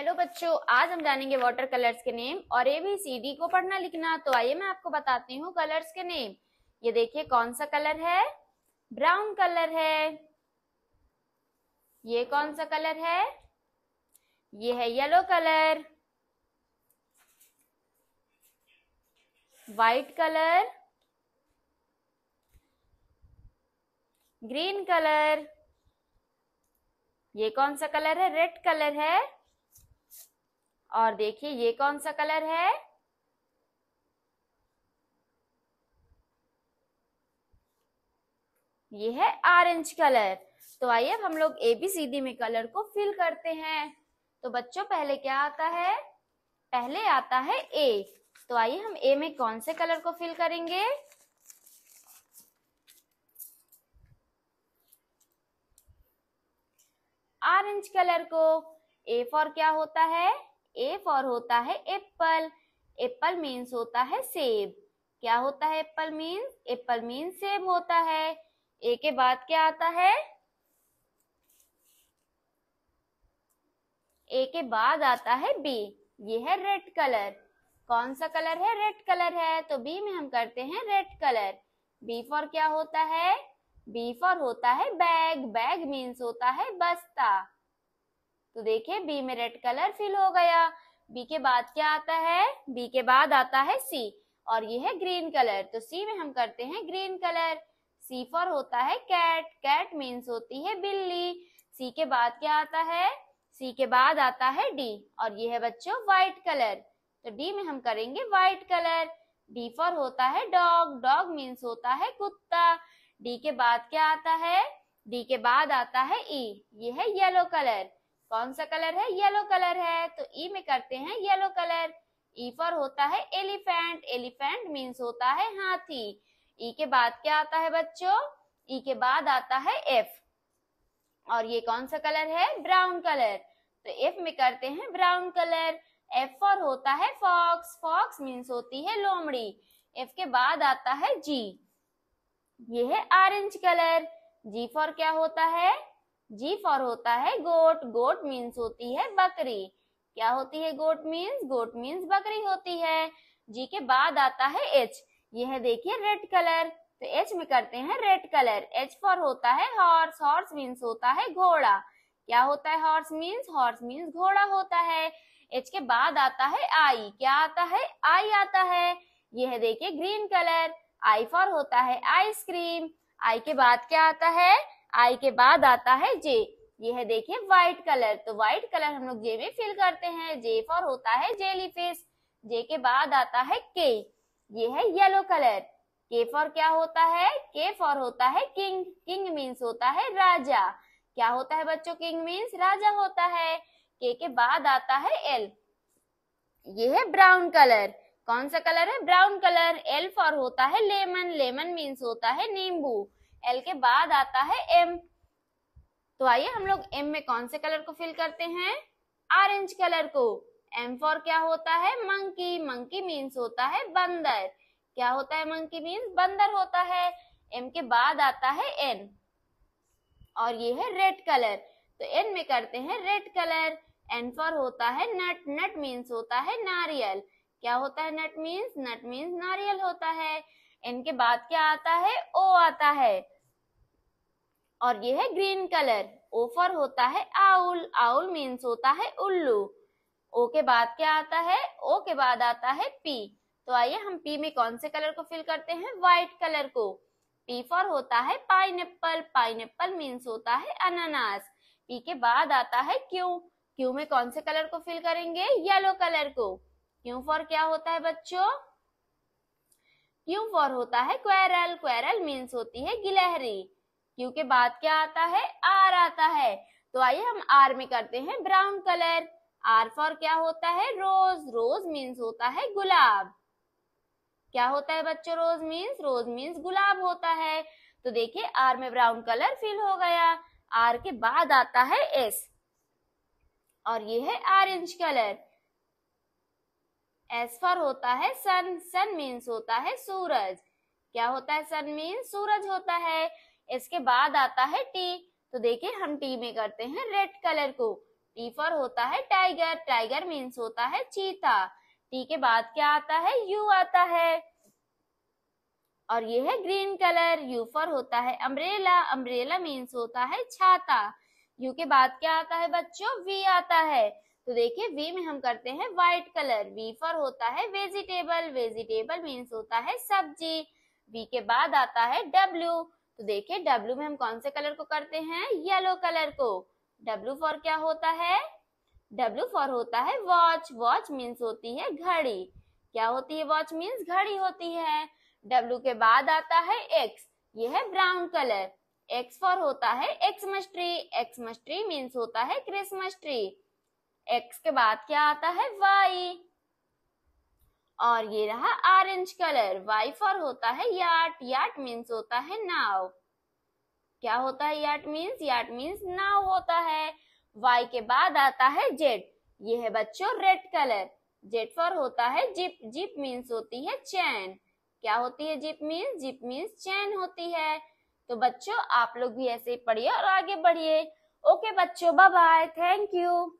hello बच्चों आज हम जानेंगे वाटर कलर्स के नेम और ए बी सी डी को पढ़ना लिखना तो आइए मैं आपको बताती हूँ कलर्स के नेम ये देखिए कौन सा कलर है ब्राउन कलर है ये कौन सा कलर है ये है yellow colour white colour green colour ये कौन सा कलर है रेड कलर है और देखिए ये कौन सा कलर है ये है ऑरेंज कलर तो आइए अब हम लोग एबीसीडी में कलर को फिल करते हैं तो बच्चों पहले क्या आता है पहले आता है ए तो आइए हम ए में कौन से कलर को फिल करेंगे ऑरेंज कलर को ए फॉर क्या होता है ए फॉर होता है एप्पल एप्पल मीन्स होता है सेब क्या होता है एप्पल मीन्स एप्पल मीन्स सेब होता है ए के बाद क्या आता है ए के बाद आता है बी ये है रेड कलर कौन सा कलर है रेड कलर है तो बी में हम करते हैं रेड कलर बी फॉर क्या होता है बी फॉर होता है बैग बैग मीन्स होता है बस्ता तो देखिए बी में रेड कलर फिल हो गया बी के बाद क्या आता है बी के बाद आता है सी और ये है ग्रीन कलर तो सी में हम करते हैं ग्रीन कलर सी फॉर होता है कैट कैट मीन्स होती है बिल्ली सी के बाद क्या आता है सी के बाद आता है डी और ये है बच्चों व्हाइट कलर तो डी में हम करेंगे व्हाइट कलर डी फॉर होता है डॉग डॉग मीन्स होता है कुत्ता डी के बाद क्या आता है डी के बाद आता है ई e, ये है येलो कलर कौन सा कलर है येलो कलर है तो ई में करते हैं येलो कलर ई फॉर होता है एलिफेंट एलिफेंट मीन्स होता है हाथी ई के बाद क्या आता है बच्चों ई के बाद आता है एफ और ये कौन सा कलर है ब्राउन कलर तो एफ में करते हैं ब्राउन कलर एफ फॉर होता है फॉक्स फॉक्स मीन्स होती है लोमड़ी एफ के बाद आता है जी ये है ऑरेंज कलर जी फॉर क्या होता है जी फॉर होता है गोट गोट मीन्स होती है बकरी क्या होती है गोट मीन्स गोट मीन्स बकरी होती है जी के बाद आता है एच यह देखिए रेड कलर तो एच में करते हैं रेड कलर एच फॉर होता है हॉर्स हॉर्स मीन्स होता है घोड़ा क्या होता है हॉर्स मीन्स हॉर्स मीन्स घोड़ा होता है एच के बाद आता है आई क्या आता है आई आता है यह देखिए ग्रीन कलर आई फॉर होता है आइसक्रीम आई के बाद क्या आता है आई के बाद आता है जे यह है देखिए व्हाइट कलर तो व्हाइट कलर हम लोग जे में फिल करते हैं जे फॉर होता है जेली फिश जे के बाद आता है के ये है येलो कलर के फॉर क्या होता है के फॉर होता है किंग किंग मीन्स होता है राजा क्या होता है बच्चों किंग मीन्स राजा होता है के के बाद आता है एल ये है ब्राउन कलर कौन सा कलर है ब्राउन कलर एल फॉर होता है लेमन लेमन मीन्स होता है नींबू एल के बाद आता है एम तो आइए हम लोग एम में कौन से कलर को फिल करते हैं ऑरेंज कलर को एम फॉर क्या होता है मंकी मंकी मीन्स होता है बंदर क्या होता है मंकी मीन्स बंदर होता है एम के बाद आता है एन और ये है रेड कलर तो एन में करते हैं रेड कलर एन फॉर होता है नट नट मीन्स होता है नारियल क्या होता है नट मीन्स नट मीन्स नारियल होता है एन के बाद क्या आता है ओ आता है और ये है ग्रीन कलर ओ फॉर होता है आउल आउल मीन्स होता है उल्लू ओ के बाद क्या आता है ओ के बाद आता है पी तो आइए हम पी में कौन से कलर को फिल करते हैं व्हाइट कलर को पी फॉर होता है pineapple pineapple means होता है अनानास पी के बाद आता है क्यू क्यू में कौन से कलर को फिल करेंगे येलो कलर को क्यू फॉर क्या होता है बच्चों क्यू फॉर होता है क्वेरल क्वेरल मीन्स होती है गिलहरी क्यू के बाद क्या आता है आर आता है तो आइए हम आर में करते हैं ब्राउन कलर आर फॉर क्या होता है रोज रोज मीन्स होता है गुलाब क्या होता है बच्चों रोज मीन्स रोज मीन्स गुलाब होता है तो देखिए आर में ब्राउन कलर फिल हो गया आर के बाद आता है एस और ये है ऑरेंज कलर एस फॉर होता है सन सन मीन्स होता है सूरज क्या होता है सन मीन्स सूरज होता है इसके बाद आता है टी तो देखिए हम टी में करते हैं रेड कलर को टी फॉर होता है टाइगर टाइगर मीन्स होता है चीता टी के बाद क्या आता है यू आता है और ये है ग्रीन कलर यू फॉर होता है अम्ब्रेला अम्ब्रेला मीन्स होता है छाता यू के बाद क्या आता है बच्चों वी आता है तो देखिए वी में हम करते हैं व्हाइट कलर वी फॉर होता है वेजिटेबल वेजिटेबल मीन्स होता है सब्जी वी के बाद आता है डब्ल्यू तो देखिए डब्ल्यू में हम कौन से कलर को करते हैं येलो कलर को डब्ल्यू फॉर क्या होता है डब्ल्यू फॉर होता है वॉच वॉच मीन्स होती है घड़ी क्या होती है वॉच मीन्स घड़ी होती है W के बाद आता है एक्स ये है ब्राउन कलर एक्स फॉर होता है Xmas tree Xmas tree means होता है क्रिसमस ट्री एक्स के बाद क्या आता है वाई और ये रहा ऑरेंज कलर वाई फॉर होता है याट याट मीन्स होता है नाव क्या होता है याट मीन्स याट मीन्स नाव होता है वाई के बाद आता है जेट ये है बच्चों रेड कलर जेट फॉर होता है जिप जिप मीन्स होती है चैन क्या होती है zip means zip means chain होती है तो बच्चों आप लोग भी ऐसे पढ़िए और आगे बढ़िए ओके बच्चों बाय बाय थैंक यू